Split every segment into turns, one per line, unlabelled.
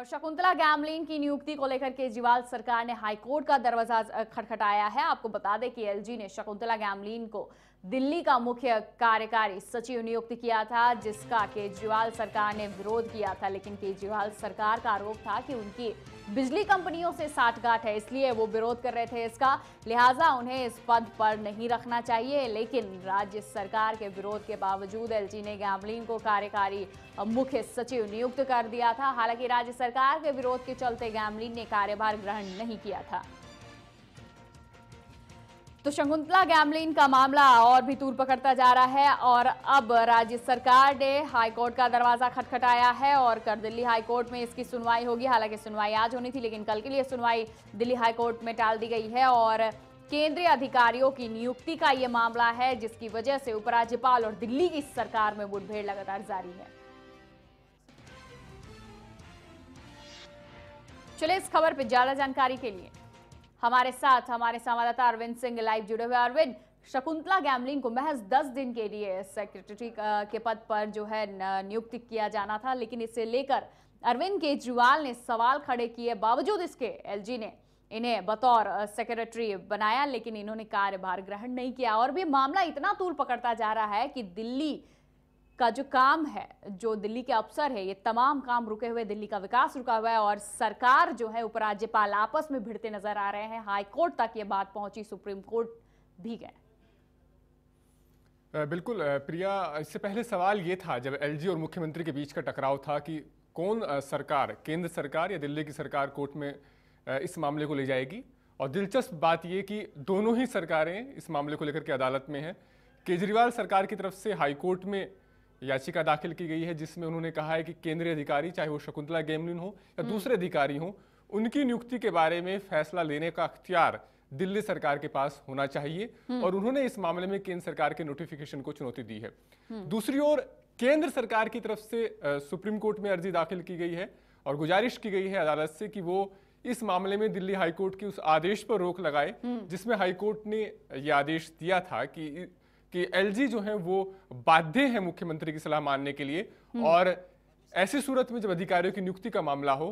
और शकुंतला गैमलिन की नियुक्ति को लेकर केजरीवाल सरकार ने हाईकोर्ट का दरवाजा खटखटाया है आपको बता दें कि एलजी ने शकुंतला गैमलिन को दिल्ली का मुख्य कार्यकारी सचिव नियुक्त किया था जिसका केजरीवाल सरकार ने विरोध किया था लेकिन केजरीवाल सरकार का आरोप था कि उनकी बिजली कंपनियों से साठगांठ है इसलिए वो विरोध कर रहे थे इसका लिहाजा उन्हें इस पद पर नहीं रखना चाहिए लेकिन राज्य सरकार के विरोध के बावजूद एलजी ने गैमलिन को कार्यकारी मुख्य सचिव नियुक्त कर दिया था हालांकि राज्य सरकार के विरोध के चलते गैमलिन ने कार्यभार ग्रहण नहीं किया था तो शंकुंतला गैमलिन का मामला और भी तूर पकड़ता जा रहा है और अब राज्य सरकार ने हाईकोर्ट का दरवाजा खटखटाया है और कर दिल्ली हाईकोर्ट में इसकी सुनवाई होगी हालांकि सुनवाई आज होनी थी लेकिन कल के लिए सुनवाई दिल्ली हाईकोर्ट में टाल दी गई है और केंद्रीय अधिकारियों की नियुक्ति का ये मामला है जिसकी वजह से उपराज्यपाल और दिल्ली की सरकार में मुठभेड़ लगातार जारी है चले इस खबर पर ज्यादा जानकारी के लिए हमारे साथ हमारे संवाददाता अरविंद सिंह लाइव जुड़े हुए अरविंद शकुंतला गैमलिन को महज 10 दिन के लिए सेक्रेटरी के पद पर जो है नियुक्त किया जाना था लेकिन इसे लेकर अरविंद केजरीवाल ने सवाल खड़े किए बावजूद इसके एलजी ने इन्हें बतौर सेक्रेटरी बनाया लेकिन इन्होंने कार्यभार ग्रहण नहीं किया और भी मामला इतना तूल पकड़ता जा रहा है कि दिल्ली का जो काम है जो दिल्ली के अफसर है ये तमाम काम रुके हुए दिल्ली का विकास रुका हुआ है और सरकार जो है उपराज्यपाल आपस में भिड़ते नजर आ रहे हैं हाईकोर्ट तक ये बात पहुंची सुप्रीम कोर्ट भी गए
बिल्कुल प्रिया इससे पहले सवाल ये था जब एलजी और मुख्यमंत्री के बीच का टकराव था कि कौन सरकार केंद्र सरकार या दिल्ली की सरकार कोर्ट में इस मामले को ले जाएगी और दिलचस्प बात यह कि दोनों ही सरकारें इस मामले को लेकर के अदालत में हैं केजरीवाल सरकार की तरफ से हाईकोर्ट में याचिका दाखिल की गई है जिसमें उन्होंने कहा है कि केंद्रीय अधिकारी चाहे वो शकुंतला गेमलिन हो या हम्म। दूसरे अधिकारी हो उनकी नियुक्ति के बारे में फैसला लेने का अख्तियार दिल्ली सरकार के पास होना चाहिए हम्म। और उन्होंने इस मामले में केंद्र सरकार के नोटिफिकेशन को चुनौती दी है हम्म। दूसरी ओर केंद्र सरकार की तरफ से सुप्रीम कोर्ट में अर्जी दाखिल की गई है और गुजारिश की गई है अदालत से कि वो इस मामले में दिल्ली हाईकोर्ट के उस आदेश पर रोक लगाए जिसमें हाईकोर्ट ने यह आदेश दिया था कि कि एलजी जो है वो बाध्य है मुख्यमंत्री की सलाह मानने के लिए हम्म। और ऐसी सूरत में जब अधिकारियों की नियुक्ति का मामला हो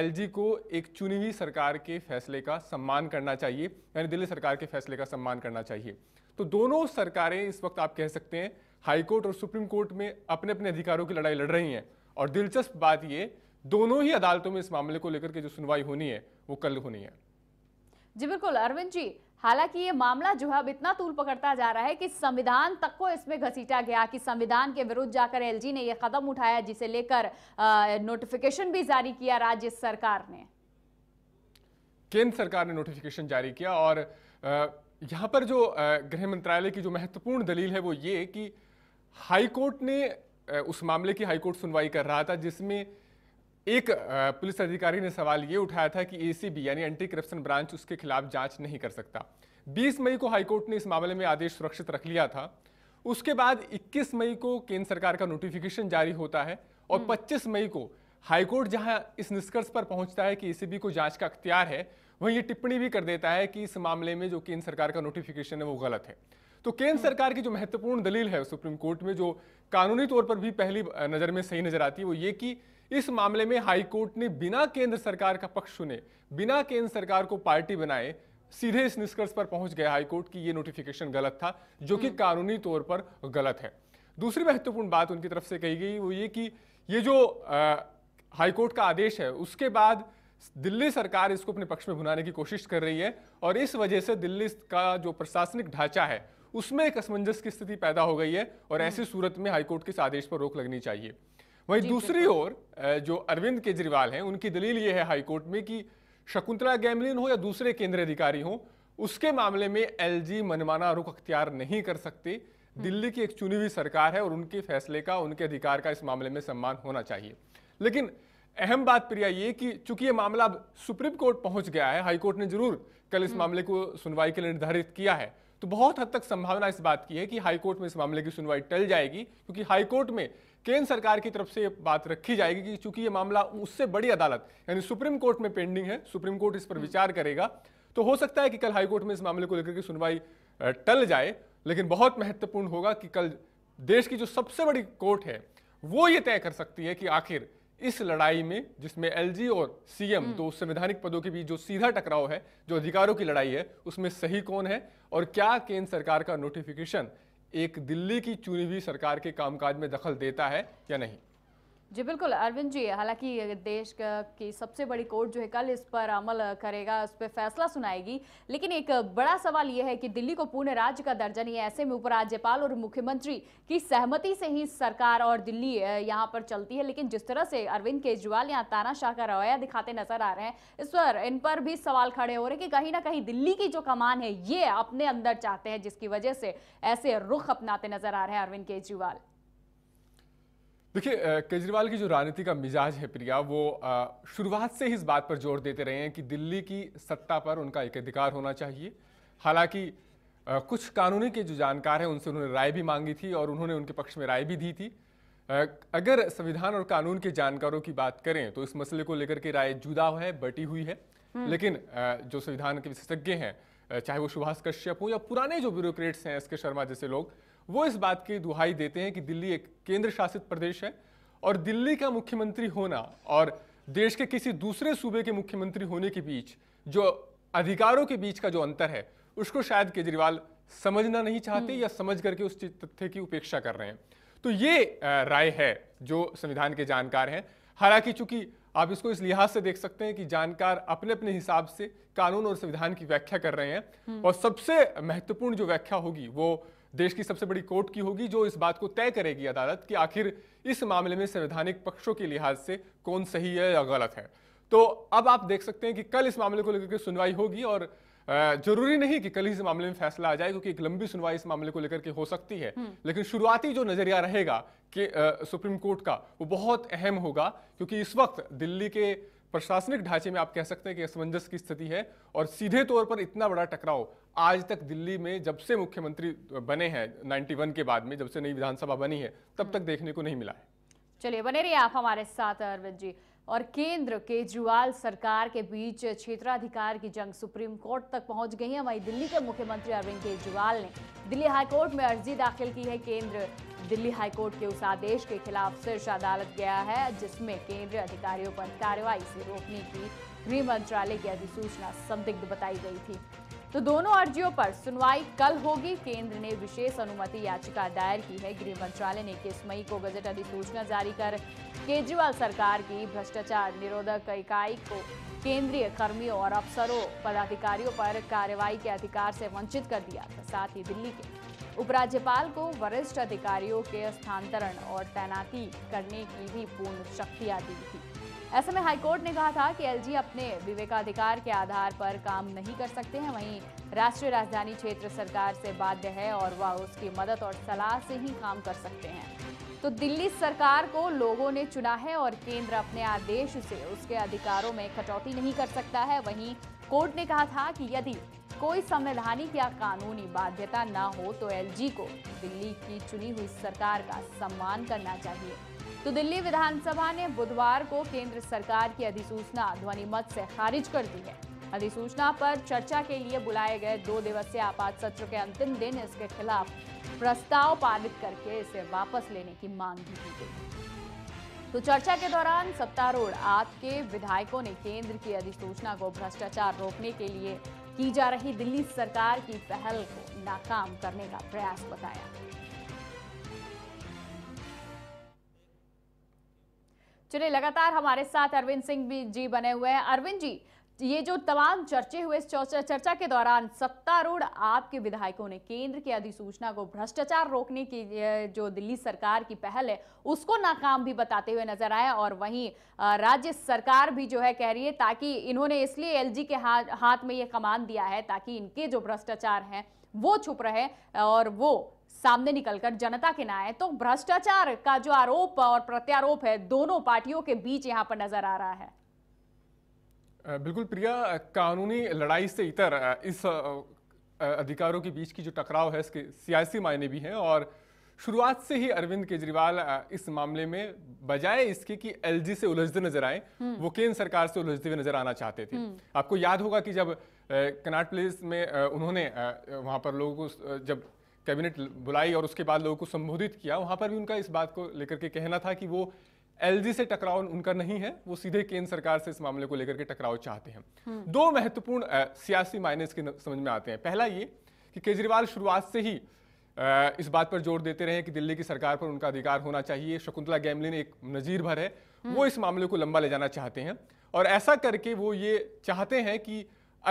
एलजी को एक चुनी हुई सरकार के फैसले का सम्मान करना चाहिए यानी दिल्ली सरकार के फैसले का सम्मान करना चाहिए तो दोनों सरकारें इस वक्त आप कह सकते हैं हाईकोर्ट और सुप्रीम कोर्ट में अपने अपने अधिकारों की लड़ाई लड़ रही हैं और दिलचस्प बात ये दोनों ही अदालतों में इस मामले को लेकर के जो सुनवाई होनी है वो कल होनी है
जी बिल्कुल अरविंद जी हालांकि ये मामला जो है अब इतना तूल पकड़ता जा रहा है कि संविधान तक को इसमें घसीटा गया कि संविधान के विरुद्ध जाकर एलजी ने यह कदम उठाया जिसे लेकर नोटिफिकेशन भी जारी किया राज्य सरकार ने
केंद्र सरकार ने नोटिफिकेशन जारी किया और यहां पर जो गृह मंत्रालय की जो महत्वपूर्ण दलील है वो ये कि हाईकोर्ट ने उस मामले की हाईकोर्ट सुनवाई कर रहा था जिसमें एक पुलिस अधिकारी ने सवाल ये उठाया था कि एसीबी यानी एंटी करप्शन ब्रांच उसके खिलाफ जांच नहीं कर सकता 20 मई को हाईकोर्ट ने इस मामले में आदेश सुरक्षित रख लिया था उसके बाद 21 मई को केंद्र सरकार का नोटिफिकेशन जारी होता है और 25 हम्म। मई को हाईकोर्ट जहां इस निष्कर्ष पर पहुंचता है कि एसीबी को जांच का अख्तियार है वहीं ये टिप्पणी भी कर देता है कि इस मामले में जो केंद्र सरकार का नोटिफिकेशन है वो गलत है तो केंद्र हम्म। सरकार की जो महत्वपूर्ण दलील है सुप्रीम कोर्ट में जो कानूनी तौर पर भी पहली नज़र में सही नजर आती है वो ये कि इस मामले में हाईकोर्ट ने बिना केंद्र सरकार का पक्ष सुने बिना केंद्र सरकार को पार्टी बनाए सीधे इस निष्कर्ष पर पहुंच गया हाईकोर्ट की ये नोटिफिकेशन गलत था जो कि हम्म। कानूनी तौर पर गलत है दूसरी महत्वपूर्ण बात उनकी तरफ से कही गई वो ये कि ये जो हाईकोर्ट का आदेश है उसके बाद दिल्ली सरकार इसको अपने पक्ष में भुनाने की कोशिश कर रही है और इस वजह से दिल्ली का जो प्रशासनिक ढांचा है उसमें एक असमंजस की स्थिति पैदा हो गई है और हम्म। ऐसी सूरत में हाईकोर्ट के इस आदेश पर रोक लगनी चाहिए वहीं दूसरी ओर जो अरविंद केजरीवाल हैं उनकी दलील ये है हाईकोर्ट में कि शकुंतला गैमलिन हो या दूसरे केंद्रीय अधिकारी हो उसके मामले में एलजी मनमाना रुख अख्तियार नहीं कर सकते हम्म। दिल्ली की एक चुनी हुई सरकार है और उनके फैसले का उनके अधिकार का इस मामले में सम्मान होना चाहिए लेकिन अहम बात प्रिया ये कि चूंकि ये मामला अब सुप्रीम कोर्ट पहुंच गया है हाईकोर्ट ने जरूर कल इस हम्म। मामले को सुनवाई के लिए निर्धारित किया है तो बहुत हद तक संभावना इस बात की है कि हाईकोर्ट में इस मामले की सुनवाई टल जाएगी क्योंकि हाईकोर्ट में केंद्र सरकार की तरफ से बात रखी जाएगी कि चूंकि ये मामला उससे बड़ी अदालत यानी सुप्रीम कोर्ट में पेंडिंग है सुप्रीम कोर्ट इस पर हम्म। विचार करेगा तो हो सकता है कि कल हाईकोर्ट में इस मामले को लेकर के सुनवाई टल जाए लेकिन बहुत महत्वपूर्ण होगा कि कल देश की जो सबसे बड़ी कोर्ट है वो ये तय कर सकती है कि आखिर इस लड़ाई में जिसमें एलजी और सीएम हम्म। दो संवैधानिक पदों के बीच जो सीधा टकराव है जो अधिकारों की लड़ाई है उसमें सही कौन है और क्या केंद्र सरकार का नोटिफिकेशन एक दिल्ली की चुनी हुई सरकार के कामकाज में दखल देता है या नहीं
जी बिल्कुल अरविंद जी हालांकि देश की सबसे बड़ी कोर्ट जो है कल इस पर अमल करेगा उस पर फैसला सुनाएगी लेकिन एक बड़ा सवाल यह है कि दिल्ली को पूर्ण राज्य का दर्जा नहीं है ऐसे में उपराज्यपाल और मुख्यमंत्री की सहमति से ही सरकार और दिल्ली यहाँ पर चलती है लेकिन जिस तरह से अरविंद केजरीवाल यहाँ तानाशाह का रवैया दिखाते नजर आ रहे हैं इस पर इन पर भी सवाल खड़े हो रहे हैं कि कहीं ना कहीं दिल्ली की जो कमान है ये अपने अंदर चाहते हैं जिसकी वजह से ऐसे रुख अपनाते नजर आ रहे हैं अरविंद केजरीवाल
देखिए केजरीवाल की जो राजनीति का मिजाज है प्रिया वो शुरुआत से ही इस बात पर जोर देते रहे हैं कि दिल्ली की सत्ता पर उनका एक अधिकार होना चाहिए हालांकि कुछ कानूनी के जो जानकार हैं उनसे उन्होंने राय भी मांगी थी और उन्होंने उनके पक्ष में राय भी दी थी अगर संविधान और कानून के जानकारों की बात करें तो इस मसले को लेकर के राय जुदा है बटी हुई है हम्म। लेकिन जो संविधान के विशेषज्ञ हैं चाहे वो सुभाष कश्यप हो या पुराने जो ब्यूरोक्रेट्स हैं एस के शर्मा जैसे लोग वो इस बात की दुहाई देते हैं कि दिल्ली एक केंद्र शासित प्रदेश है और दिल्ली का मुख्यमंत्री होना और देश के किसी दूसरे सूबे के मुख्यमंत्री होने के बीच जो अधिकारों के बीच का जो अंतर है उसको शायद केजरीवाल समझना नहीं चाहते हम्म। या समझ करके उस तथ्य की उपेक्षा कर रहे हैं तो ये राय है जो संविधान के जानकार हैं हालांकि चूंकि आप इसको इस लिहाज से देख सकते हैं कि जानकार अपने अपने हिसाब से कानून और संविधान की व्याख्या कर रहे हैं हम्म। और सबसे महत्वपूर्ण जो व्याख्या होगी वो देश की सबसे बड़ी कोर्ट की होगी जो इस बात को तय करेगी अदालत कि आखिर इस मामले में संवैधानिक पक्षों के लिहाज से कौन सही है या गलत है तो अब आप देख सकते हैं कि कल इस मामले को लेकर सुनवाई होगी और जरूरी नहीं कि कल ही इस मामले में फैसला आ जाए क्योंकि एक लंबी सुनवाई इस मामले को लेकर के हो सकती है हम्म। लेकिन शुरुआती जो नजरिया रहेगा कि सुप्रीम कोर्ट का वो बहुत अहम होगा क्योंकि इस वक्त दिल्ली के प्रशासनिक ढांचे में आप कह सकते हैं कि असमंजस की स्थिति है और सीधे तौर पर इतना बड़ा टकराव आज तक दिल्ली में जब से मुख्यमंत्री बने हैं 91 के बाद में जब से नई विधानसभा बनी है तब तक देखने को नहीं मिला है
चलिए बने रहिए आप हमारे साथ अरविंद जी और केंद्र केजरीवाल सरकार के बीच क्षेत्राधिकार की जंग सुप्रीम कोर्ट तक पहुंच गई है वहीं दिल्ली के मुख्यमंत्री अरविंद केजरीवाल ने दिल्ली हाईकोर्ट में अर्जी दाखिल की है केंद्र दिल्ली हाईकोर्ट के उस आदेश के खिलाफ शीर्ष अदालत गया है जिसमें केंद्रीय अधिकारियों पर कार्रवाई से रोकने की गृह मंत्रालय की अधिसूचना संदिग्ध बताई गई थी तो दोनों अर्जियों पर सुनवाई कल होगी केंद्र ने विशेष अनुमति याचिका दायर की है गृह मंत्रालय ने इक्कीस मई को गजट अधिसूचना जारी कर केजरीवाल सरकार की भ्रष्टाचार निरोधक इकाई को केंद्रीय कर्मियों और अफसरों पदाधिकारियों पर कार्रवाई के अधिकार से वंचित कर दिया था साथ ही दिल्ली के उपराज्यपाल को वरिष्ठ अधिकारियों के स्थानांतरण और तैनाती करने की भी पूर्ण शक्तियां दी थी ऐसे में हाईकोर्ट ने कहा था कि एलजी अपने विवेकाधिकार के आधार पर काम नहीं कर सकते हैं वहीं राष्ट्रीय राजधानी क्षेत्र सरकार से बाध्य है और वह उसकी मदद और सलाह से ही काम कर सकते हैं तो दिल्ली सरकार को लोगों ने चुना है और केंद्र अपने आदेश से उसके अधिकारों में कटौती नहीं कर सकता है वहीं कोर्ट ने कहा था कि यदि कोई संवैधानिक या कानूनी बाध्यता ना हो तो एलजी को दिल्ली की चुनी हुई सरकार का सम्मान करना चाहिए तो दिल्ली विधानसभा ने बुधवार को केंद्र सरकार की अधिसूचना ध्वनिमत से खारिज कर दी है अधिसूचना पर चर्चा के लिए बुलाए गए दो दिवसीय आपात सत्र के अंतिम दिन इसके खिलाफ प्रस्ताव पारित करके इसे वापस लेने की मांग भी की गई तो चर्चा के दौरान सत्तारूढ़ आप के विधायकों ने केंद्र की अधिसूचना को भ्रष्टाचार रोकने के लिए की जा रही दिल्ली सरकार की पहल को नाकाम करने का प्रयास बताया चलिए लगातार हमारे साथ अरविंद सिंह भी जी बने हुए हैं अरविंद जी ये जो तमाम चर्चे हुए चर्चा के दौरान सत्तारूढ़ आपके विधायकों ने केंद्र की अधिसूचना को भ्रष्टाचार रोकने की जो दिल्ली सरकार की पहल है उसको नाकाम भी बताते हुए नजर आए और वहीं राज्य सरकार भी जो है कह रही है ताकि इन्होंने इसलिए एलजी के हाथ में ये कमान दिया है ताकि इनके जो भ्रष्टाचार हैं वो छुप रहे और वो सामने निकलकर जनता के ना आए तो भ्रष्टाचार का जो आरोप और प्रत्यारोप है दोनों पार्टियों के बीच यहां पर नजर आ रहा है
बिल्कुल प्रिया कानूनी लड़ाई से इतर इस अधिकारों के बीच की जो टकराव है इसके सियासी मायने भी हैं और शुरुआत से ही अरविंद केजरीवाल इस मामले में बजाय इसके कि एलजी से उलझते नजर आए हम्म। वो केंद्र सरकार से उलझते हुए नजर आना चाहते थे हम्म। आपको याद होगा कि जब कनाट प्लेस में उन्होंने वहां पर लोगों को जब कैबिनेट बुलाई और उसके बाद लोगों को संबोधित किया वहाँ पर भी उनका इस बात को लेकर के कहना था कि वो एलजी से टकराव उनका नहीं है वो सीधे केंद्र सरकार से इस मामले को लेकर के टकराव चाहते हैं हम्म। दो महत्वपूर्ण सियासी मायने इसके समझ में आते हैं पहला ये कि केजरीवाल शुरुआत से ही आ, इस बात पर जोर देते रहे कि दिल्ली की सरकार पर उनका अधिकार होना चाहिए शकुंतला गैमलिन एक नज़ीर भर है हम्म। वो इस मामले को लंबा ले जाना चाहते हैं और ऐसा करके वो ये चाहते हैं कि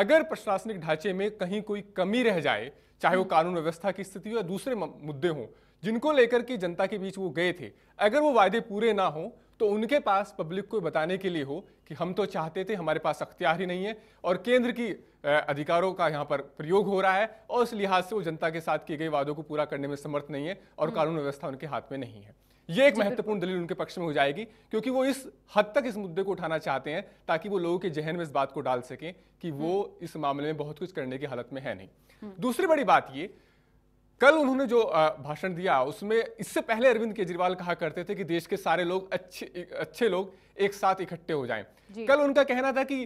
अगर प्रशासनिक ढांचे में कहीं कोई कमी रह जाए चाहे वो हम्म। कानून व्यवस्था की स्थिति हो या दूसरे मुद्दे हों जिनको लेकर के जनता के बीच वो गए थे अगर वो वायदे पूरे ना हों तो उनके पास पब्लिक को बताने के लिए हो कि हम तो चाहते थे हमारे पास अख्तियार ही नहीं है और केंद्र की अधिकारों का यहाँ पर प्रयोग हो रहा है और उस लिहाज से वो जनता के साथ किए गए वादों को पूरा करने में समर्थ नहीं है और हम्म। कानून व्यवस्था उनके हाथ में नहीं है ये एक महत्वपूर्ण दलील उनके पक्ष में हो जाएगी क्योंकि वो इस हद तक इस मुद्दे को उठाना चाहते हैं ताकि वो लोगों के जहन में इस बात को डाल सकें कि वो हम्म। इस मामले में बहुत कुछ करने की हालत में है नहीं हम्म। दूसरी बड़ी बात ये कल उन्होंने जो भाषण दिया उसमें इससे पहले अरविंद केजरीवाल कहा करते थे कि देश के सारे लोग अच्छे अच्छे लोग एक साथ इकट्ठे हो जाएं कल उनका कहना था कि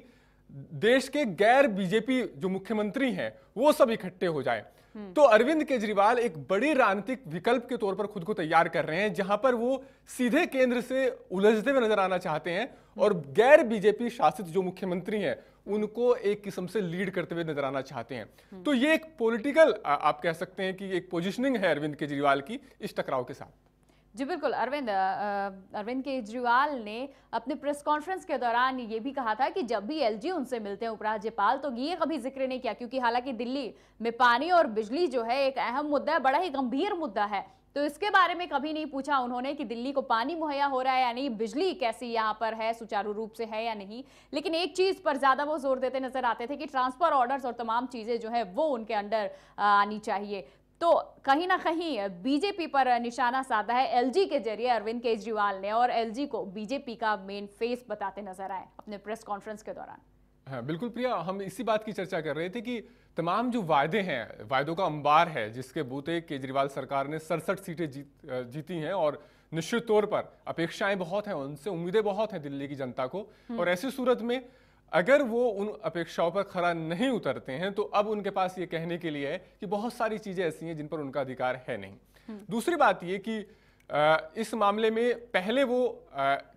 देश के गैर बीजेपी जो मुख्यमंत्री हैं वो सब इकट्ठे हो जाए हम्म। तो अरविंद केजरीवाल एक बड़ी राजनीतिक विकल्प के तौर पर खुद को तैयार कर रहे हैं जहां पर वो सीधे केंद्र से उलझते हुए नजर आना चाहते हैं हम्म। और गैर बीजेपी शासित जो मुख्यमंत्री हैं उनको एक किस्म से लीड करते हुए नजर आना चाहते हैं हम्म। तो ये एक पॉलिटिकल आप कह सकते हैं कि एक पोजिशनिंग है अरविंद केजरीवाल की इस टकराव के साथ
जी बिल्कुल अरविंद अरविंद केजरीवाल ने अपने प्रेस कॉन्फ्रेंस के दौरान ये भी कहा था कि जब भी एलजी उनसे मिलते हैं उपराज्यपाल तो ये कभी जिक्र नहीं किया क्योंकि हालांकि दिल्ली में पानी और बिजली जो है एक अहम मुद्दा है बड़ा ही गंभीर मुद्दा है तो इसके बारे में कभी नहीं पूछा उन्होंने कि दिल्ली को पानी मुहैया हो रहा है या नहीं बिजली कैसी यहाँ पर है सुचारू रूप से है या नहीं लेकिन एक चीज़ पर ज़्यादा वो जोर देते नजर आते थे कि ट्रांसफर ऑर्डर्स और तमाम चीज़ें जो है वो उनके अंडर आनी चाहिए तो कहीं ना कहीं बीजेपी पर निशाना साधा है एलजी के जरिए अरविंद केजरीवाल ने और एलजी को बीजेपी का मेन फेस बताते नजर आए अपने प्रेस कॉन्फ्रेंस के दौरान
हाँ बिल्कुल प्रिया हम इसी बात की चर्चा कर रहे थे कि तमाम जो वायदे हैं वायदों का अंबार है जिसके बूते केजरीवाल सरकार ने सड़सठ सीटें जीत जीती हैं और निश्चित तौर पर अपेक्षाएं बहुत हैं उनसे उम्मीदें बहुत हैं दिल्ली की जनता को हम्म। और ऐसी सूरत में अगर वो उन अपेक्षाओं पर खरा नहीं उतरते हैं तो अब उनके पास ये कहने के लिए है कि बहुत सारी चीज़ें ऐसी हैं जिन पर उनका अधिकार है नहीं हम्म। दूसरी बात ये कि इस मामले में पहले वो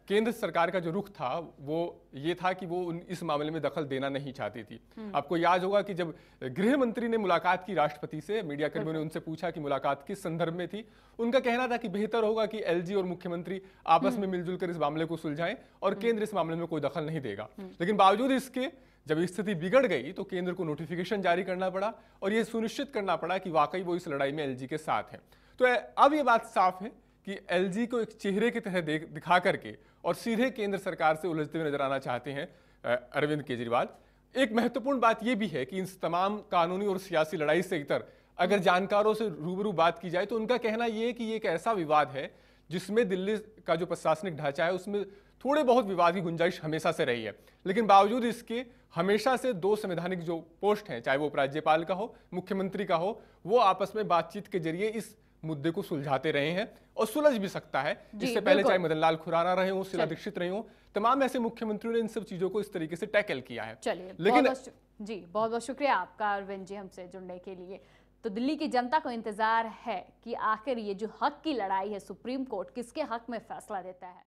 केंद्र सरकार का जो रुख था वो ये था कि वो इस मामले में दखल देना नहीं चाहती थी हम्म। आपको याद होगा कि जब गृह मंत्री ने मुलाकात की राष्ट्रपति से मीडिया कर्मियों ने उनसे पूछा कि मुलाकात किस संदर्भ में थी उनका कहना था कि बेहतर होगा कि एलजी और मुख्यमंत्री आपस में हम्म। मिलजुल कर इस मामले को सुलझाएं और हम्म। केंद्र इस मामले में कोई दखल नहीं देगा लेकिन बावजूद इसके जब स्थिति बिगड़ गई तो केंद्र को नोटिफिकेशन जारी करना पड़ा और यह सुनिश्चित करना पड़ा कि वाकई वो इस लड़ाई में एलजी के साथ है तो अब ये बात साफ है कि एलजी को एक चेहरे के तरह देख दिखा करके और सीधे केंद्र सरकार से उलझते हुए नजर आना चाहते हैं अरविंद केजरीवाल एक महत्वपूर्ण बात यह भी है कि इन तमाम कानूनी और सियासी लड़ाई से इतर अगर जानकारों से रूबरू बात की जाए तो उनका कहना यह है कि एक ऐसा विवाद है जिसमें दिल्ली का जो प्रशासनिक ढांचा है उसमें थोड़े बहुत विवाद की गुंजाइश हमेशा से रही है लेकिन बावजूद इसके हमेशा से दो संवैधानिक जो पोस्ट हैं चाहे वो उपराज्यपाल का हो मुख्यमंत्री का हो वो आपस में बातचीत के जरिए इस मुद्दे को सुलझाते रहे हैं और सुलझ भी सकता है इससे पहले चाहे मदन लाल खुराना रहे हो शिला दीक्षित रहे हो तमाम ऐसे मुख्यमंत्रियों ने इन सब चीजों को इस तरीके से टैकल किया है लेकिन
जी बहुत बहुत शुक्रिया आपका अरविंद जी हमसे जुड़ने के लिए तो दिल्ली की जनता को इंतजार है कि आखिर ये जो हक की लड़ाई है सुप्रीम कोर्ट किसके हक में फैसला देता है